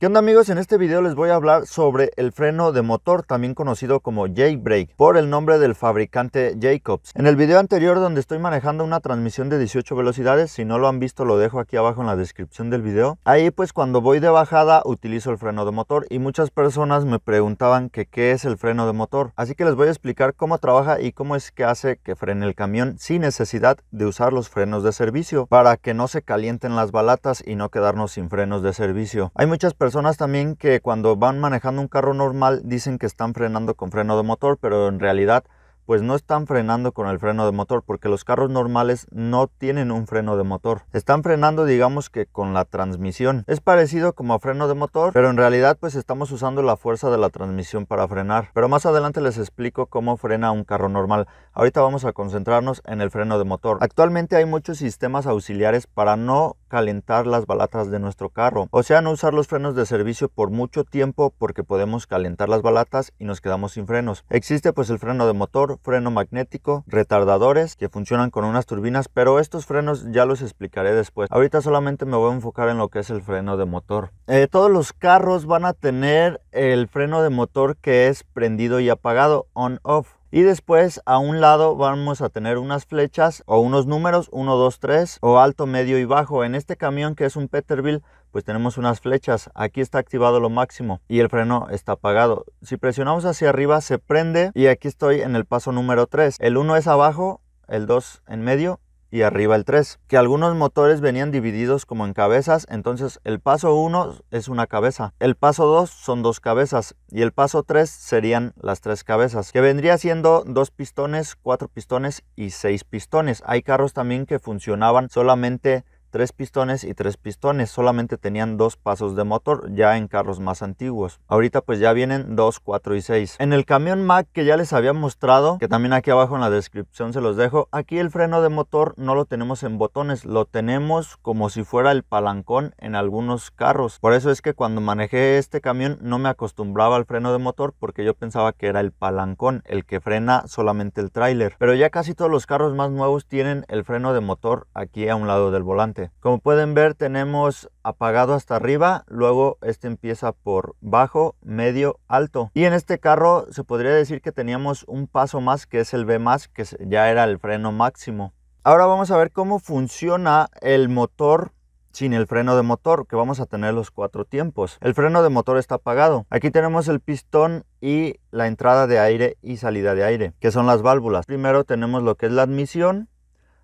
¿Qué onda amigos? En este video les voy a hablar sobre el freno de motor, también conocido como J-Brake, por el nombre del fabricante Jacobs. En el video anterior donde estoy manejando una transmisión de 18 velocidades, si no lo han visto lo dejo aquí abajo en la descripción del video. Ahí pues cuando voy de bajada utilizo el freno de motor y muchas personas me preguntaban que qué es el freno de motor. Así que les voy a explicar cómo trabaja y cómo es que hace que frene el camión sin necesidad de usar los frenos de servicio para que no se calienten las balatas y no quedarnos sin frenos de servicio. Hay muchas personas personas también que cuando van manejando un carro normal dicen que están frenando con freno de motor, pero en realidad pues no están frenando con el freno de motor porque los carros normales no tienen un freno de motor. Están frenando digamos que con la transmisión. Es parecido como a freno de motor, pero en realidad pues estamos usando la fuerza de la transmisión para frenar. Pero más adelante les explico cómo frena un carro normal. Ahorita vamos a concentrarnos en el freno de motor. Actualmente hay muchos sistemas auxiliares para no calentar las balatas de nuestro carro. O sea, no usar los frenos de servicio por mucho tiempo porque podemos calentar las balatas y nos quedamos sin frenos. Existe pues el freno de motor, freno magnético, retardadores que funcionan con unas turbinas, pero estos frenos ya los explicaré después. Ahorita solamente me voy a enfocar en lo que es el freno de motor. Eh, todos los carros van a tener el freno de motor que es prendido y apagado, on-off. Y después a un lado vamos a tener unas flechas o unos números 1, 2, 3 o alto, medio y bajo. En este camión que es un Peterbilt pues tenemos unas flechas. Aquí está activado lo máximo y el freno está apagado. Si presionamos hacia arriba se prende y aquí estoy en el paso número 3. El 1 es abajo, el 2 en medio y arriba el 3. Que algunos motores venían divididos como en cabezas, entonces el paso 1 es una cabeza, el paso 2 son dos cabezas y el paso 3 serían las tres cabezas, que vendría siendo dos pistones, cuatro pistones y seis pistones. Hay carros también que funcionaban solamente tres pistones y tres pistones. Solamente tenían dos pasos de motor ya en carros más antiguos. Ahorita pues ya vienen dos, 4 y 6. En el camión Mac que ya les había mostrado, que también aquí abajo en la descripción se los dejo, aquí el freno de motor no lo tenemos en botones, lo tenemos como si fuera el palancón en algunos carros. Por eso es que cuando manejé este camión no me acostumbraba al freno de motor porque yo pensaba que era el palancón el que frena solamente el tráiler. Pero ya casi todos los carros más nuevos tienen el freno de motor aquí a un lado del volante. Como pueden ver tenemos apagado hasta arriba, luego este empieza por bajo, medio, alto. Y en este carro se podría decir que teníamos un paso más que es el B+, que ya era el freno máximo. Ahora vamos a ver cómo funciona el motor sin el freno de motor, que vamos a tener los cuatro tiempos. El freno de motor está apagado. Aquí tenemos el pistón y la entrada de aire y salida de aire, que son las válvulas. Primero tenemos lo que es la admisión,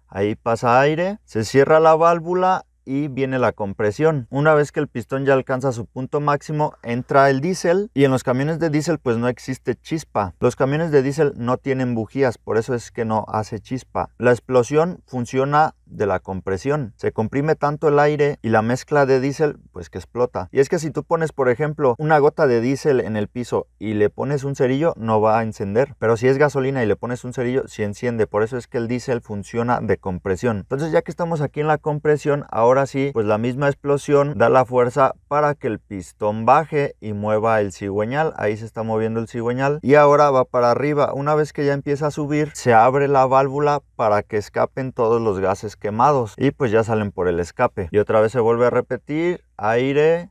Ahí pasa aire, se cierra la válvula y viene la compresión. Una vez que el pistón ya alcanza su punto máximo, entra el diésel y en los camiones de diésel pues no existe chispa. Los camiones de diésel no tienen bujías, por eso es que no hace chispa. La explosión funciona de la compresión. Se comprime tanto el aire y la mezcla de diésel, pues que explota. Y es que si tú pones, por ejemplo, una gota de diésel en el piso y le pones un cerillo, no va a encender. Pero si es gasolina y le pones un cerillo, si enciende. Por eso es que el diésel funciona de compresión. Entonces, ya que estamos aquí en la compresión, ahora sí, pues la misma explosión da la fuerza para que el pistón baje y mueva el cigüeñal. Ahí se está moviendo el cigüeñal y ahora va para arriba. Una vez que ya empieza a subir, se abre la válvula para que escapen todos los gases quemados y pues ya salen por el escape. Y otra vez se vuelve a repetir, aire,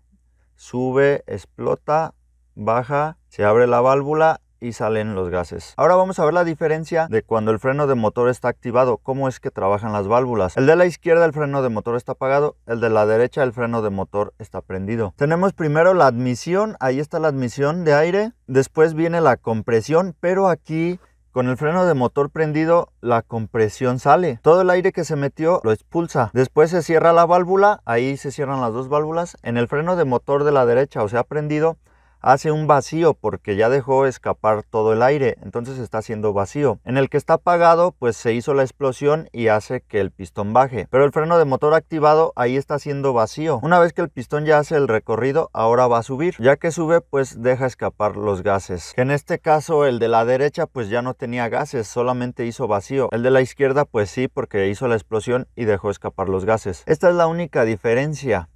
sube, explota, baja, se abre la válvula y salen los gases. Ahora vamos a ver la diferencia de cuando el freno de motor está activado, cómo es que trabajan las válvulas. El de la izquierda el freno de motor está apagado, el de la derecha el freno de motor está prendido. Tenemos primero la admisión, ahí está la admisión de aire, después viene la compresión, pero aquí con el freno de motor prendido, la compresión sale. Todo el aire que se metió lo expulsa. Después se cierra la válvula, ahí se cierran las dos válvulas. En el freno de motor de la derecha, o sea, prendido, hace un vacío porque ya dejó escapar todo el aire, entonces está haciendo vacío. En el que está apagado, pues se hizo la explosión y hace que el pistón baje. Pero el freno de motor activado ahí está haciendo vacío. Una vez que el pistón ya hace el recorrido, ahora va a subir. Ya que sube, pues deja escapar los gases. en este caso el de la derecha pues ya no tenía gases, solamente hizo vacío. El de la izquierda pues sí, porque hizo la explosión y dejó escapar los gases. Esta es la única diferencia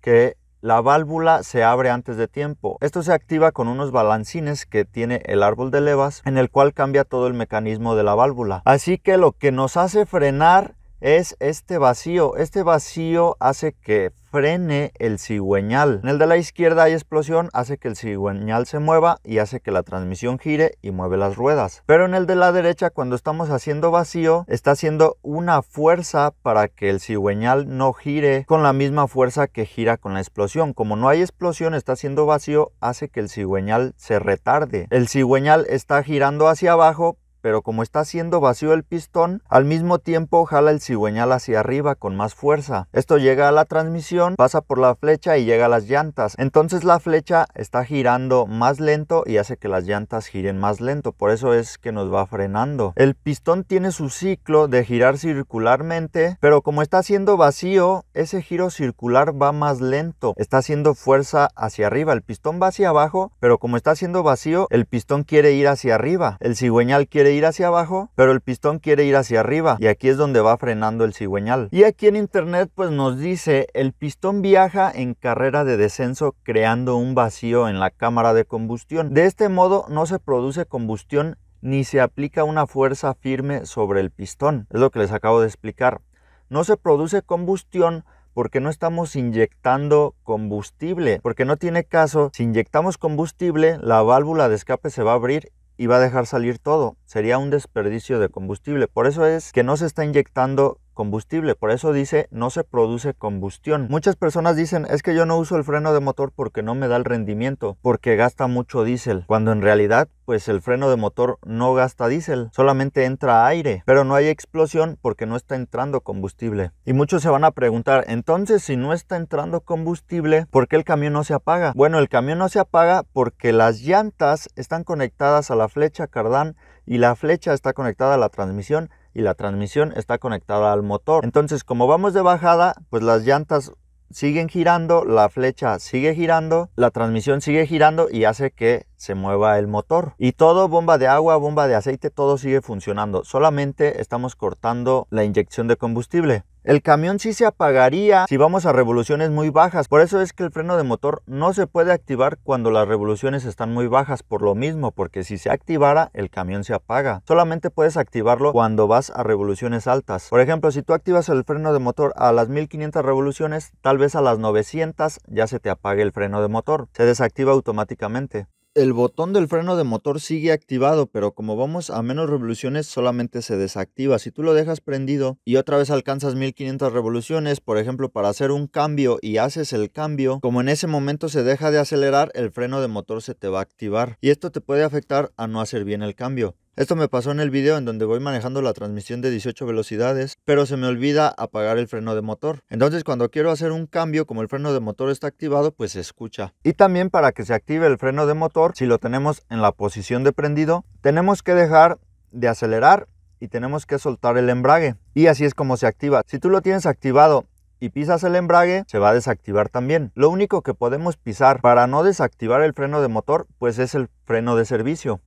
que la válvula se abre antes de tiempo. Esto se activa con unos balancines que tiene el árbol de levas en el cual cambia todo el mecanismo de la válvula. Así que lo que nos hace frenar es este vacío. Este vacío hace que frene el cigüeñal. En el de la izquierda hay explosión, hace que el cigüeñal se mueva y hace que la transmisión gire y mueve las ruedas. Pero en el de la derecha, cuando estamos haciendo vacío, está haciendo una fuerza para que el cigüeñal no gire con la misma fuerza que gira con la explosión. Como no hay explosión, está haciendo vacío, hace que el cigüeñal se retarde. El cigüeñal está girando hacia abajo, pero como está haciendo vacío el pistón, al mismo tiempo jala el cigüeñal hacia arriba con más fuerza. Esto llega a la transmisión, pasa por la flecha y llega a las llantas. Entonces la flecha está girando más lento y hace que las llantas giren más lento, por eso es que nos va frenando. El pistón tiene su ciclo de girar circularmente, pero como está haciendo vacío, ese giro circular va más lento, está haciendo fuerza hacia arriba. El pistón va hacia abajo, pero como está haciendo vacío, el pistón quiere ir hacia arriba. El cigüeñal quiere ir ir hacia abajo, pero el pistón quiere ir hacia arriba y aquí es donde va frenando el cigüeñal. Y aquí en internet pues nos dice, el pistón viaja en carrera de descenso creando un vacío en la cámara de combustión. De este modo no se produce combustión ni se aplica una fuerza firme sobre el pistón. Es lo que les acabo de explicar. No se produce combustión porque no estamos inyectando combustible, porque no tiene caso, si inyectamos combustible, la válvula de escape se va a abrir y va a dejar salir todo. Sería un desperdicio de combustible. Por eso es que no se está inyectando combustible. Por eso dice no se produce combustión. Muchas personas dicen es que yo no uso el freno de motor porque no me da el rendimiento, porque gasta mucho diésel, cuando en realidad pues el freno de motor no gasta diésel, solamente entra aire, pero no hay explosión porque no está entrando combustible. Y muchos se van a preguntar, entonces si no está entrando combustible, ¿por qué el camión no se apaga? Bueno, el camión no se apaga porque las llantas están conectadas a la flecha cardán y la flecha está conectada a la transmisión y la transmisión está conectada al motor. Entonces, como vamos de bajada, pues las llantas siguen girando, la flecha sigue girando, la transmisión sigue girando y hace que se mueva el motor. Y todo, bomba de agua, bomba de aceite, todo sigue funcionando. Solamente estamos cortando la inyección de combustible. El camión sí se apagaría si vamos a revoluciones muy bajas, por eso es que el freno de motor no se puede activar cuando las revoluciones están muy bajas, por lo mismo, porque si se activara el camión se apaga. Solamente puedes activarlo cuando vas a revoluciones altas. Por ejemplo, si tú activas el freno de motor a las 1500 revoluciones, tal vez a las 900 ya se te apague el freno de motor, se desactiva automáticamente el botón del freno de motor sigue activado, pero como vamos a menos revoluciones solamente se desactiva. Si tú lo dejas prendido y otra vez alcanzas 1500 revoluciones, por ejemplo, para hacer un cambio y haces el cambio, como en ese momento se deja de acelerar, el freno de motor se te va a activar. Y esto te puede afectar a no hacer bien el cambio. Esto me pasó en el video en donde voy manejando la transmisión de 18 velocidades, pero se me olvida apagar el freno de motor. Entonces cuando quiero hacer un cambio, como el freno de motor está activado, pues escucha. Y también para que se active el freno de motor, si lo tenemos en la posición de prendido, tenemos que dejar de acelerar y tenemos que soltar el embrague. Y así es como se activa. Si tú lo tienes activado y pisas el embrague, se va a desactivar también. Lo único que podemos pisar para no desactivar el freno de motor, pues es el freno de servicio.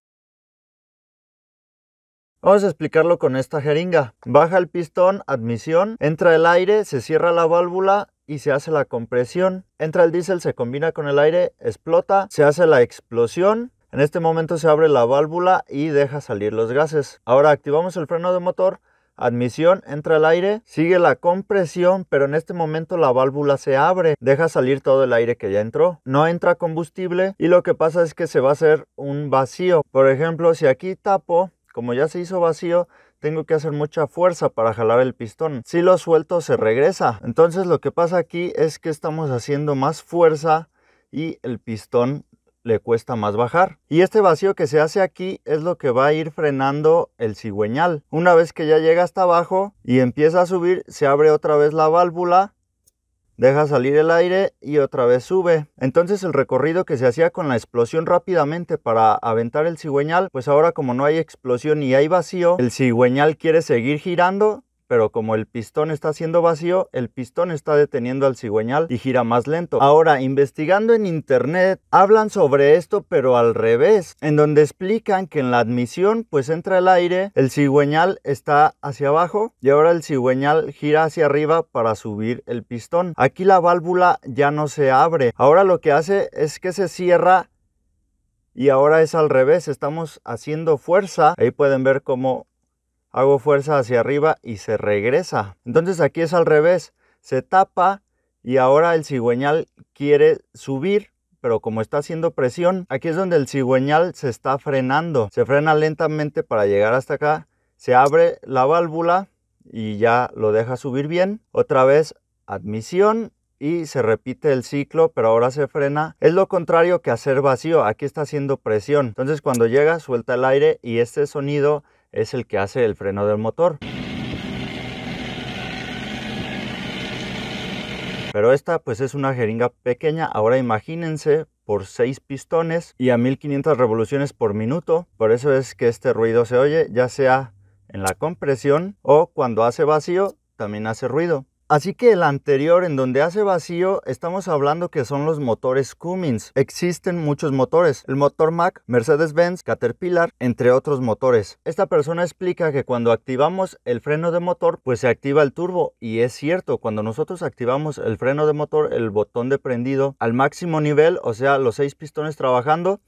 Vamos a explicarlo con esta jeringa. Baja el pistón, admisión, entra el aire, se cierra la válvula y se hace la compresión. Entra el diésel, se combina con el aire, explota, se hace la explosión. En este momento se abre la válvula y deja salir los gases. Ahora activamos el freno de motor, admisión, entra el aire, sigue la compresión, pero en este momento la válvula se abre, deja salir todo el aire que ya entró, no entra combustible y lo que pasa es que se va a hacer un vacío. Por ejemplo, si aquí tapo, como ya se hizo vacío, tengo que hacer mucha fuerza para jalar el pistón. Si lo suelto, se regresa. Entonces lo que pasa aquí es que estamos haciendo más fuerza y el pistón le cuesta más bajar. Y este vacío que se hace aquí es lo que va a ir frenando el cigüeñal. Una vez que ya llega hasta abajo y empieza a subir, se abre otra vez la válvula deja salir el aire y otra vez sube. Entonces el recorrido que se hacía con la explosión rápidamente para aventar el cigüeñal, pues ahora como no hay explosión y hay vacío, el cigüeñal quiere seguir girando pero como el pistón está siendo vacío, el pistón está deteniendo al cigüeñal y gira más lento. Ahora, investigando en internet, hablan sobre esto, pero al revés, en donde explican que en la admisión, pues entra el aire, el cigüeñal está hacia abajo y ahora el cigüeñal gira hacia arriba para subir el pistón. Aquí la válvula ya no se abre. Ahora lo que hace es que se cierra y ahora es al revés, estamos haciendo fuerza. Ahí pueden ver cómo hago fuerza hacia arriba y se regresa. Entonces aquí es al revés, se tapa y ahora el cigüeñal quiere subir, pero como está haciendo presión, aquí es donde el cigüeñal se está frenando. Se frena lentamente para llegar hasta acá, se abre la válvula y ya lo deja subir bien. Otra vez admisión y se repite el ciclo, pero ahora se frena. Es lo contrario que hacer vacío, aquí está haciendo presión. Entonces cuando llega suelta el aire y este sonido es el que hace el freno del motor. Pero esta pues es una jeringa pequeña, ahora imagínense por 6 pistones y a 1500 revoluciones por minuto, por eso es que este ruido se oye, ya sea en la compresión o cuando hace vacío también hace ruido. Así que el anterior, en donde hace vacío, estamos hablando que son los motores Cummins. Existen muchos motores, el motor MAC, Mercedes-Benz, Caterpillar, entre otros motores. Esta persona explica que cuando activamos el freno de motor, pues se activa el turbo. Y es cierto, cuando nosotros activamos el freno de motor, el botón de prendido al máximo nivel, o sea, los seis pistones trabajando,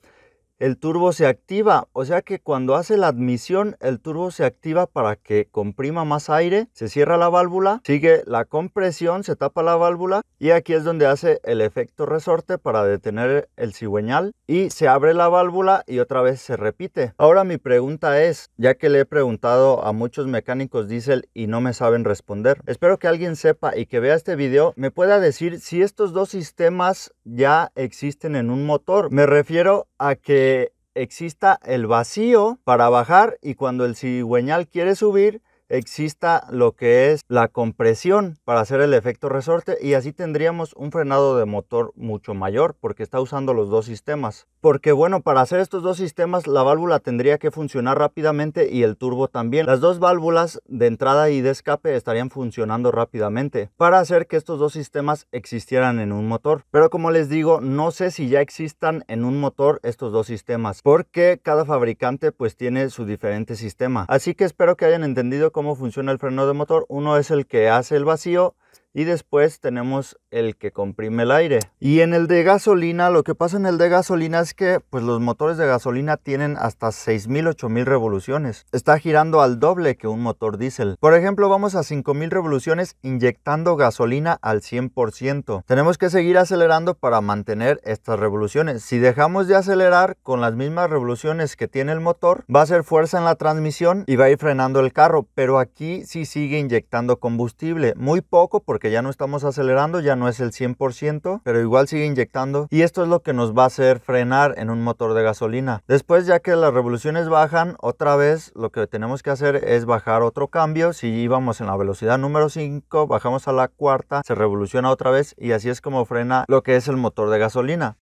el turbo se activa, o sea que cuando hace la admisión el turbo se activa para que comprima más aire, se cierra la válvula, sigue la compresión, se tapa la válvula y aquí es donde hace el efecto resorte para detener el cigüeñal y se abre la válvula y otra vez se repite. Ahora mi pregunta es, ya que le he preguntado a muchos mecánicos diésel y no me saben responder, espero que alguien sepa y que vea este video me pueda decir si estos dos sistemas ya existen en un motor. Me refiero a que exista el vacío para bajar y cuando el cigüeñal quiere subir, exista lo que es la compresión para hacer el efecto resorte y así tendríamos un frenado de motor mucho mayor porque está usando los dos sistemas. Porque bueno, para hacer estos dos sistemas la válvula tendría que funcionar rápidamente y el turbo también. Las dos válvulas de entrada y de escape estarían funcionando rápidamente para hacer que estos dos sistemas existieran en un motor. Pero como les digo, no sé si ya existan en un motor estos dos sistemas porque cada fabricante pues tiene su diferente sistema. Así que espero que hayan entendido cómo cómo funciona el freno de motor. Uno es el que hace el vacío y después tenemos el que comprime el aire. Y en el de gasolina, lo que pasa en el de gasolina es que pues los motores de gasolina tienen hasta 6000, 8000 revoluciones. Está girando al doble que un motor diésel. Por ejemplo, vamos a 5000 revoluciones inyectando gasolina al 100%. Tenemos que seguir acelerando para mantener estas revoluciones. Si dejamos de acelerar con las mismas revoluciones que tiene el motor, va a ser fuerza en la transmisión y va a ir frenando el carro, pero aquí sí sigue inyectando combustible, muy poco porque ya no estamos acelerando, ya no es el 100%, pero igual sigue inyectando y esto es lo que nos va a hacer frenar en un motor de gasolina. Después ya que las revoluciones bajan, otra vez lo que tenemos que hacer es bajar otro cambio. Si íbamos en la velocidad número 5, bajamos a la cuarta, se revoluciona otra vez y así es como frena lo que es el motor de gasolina.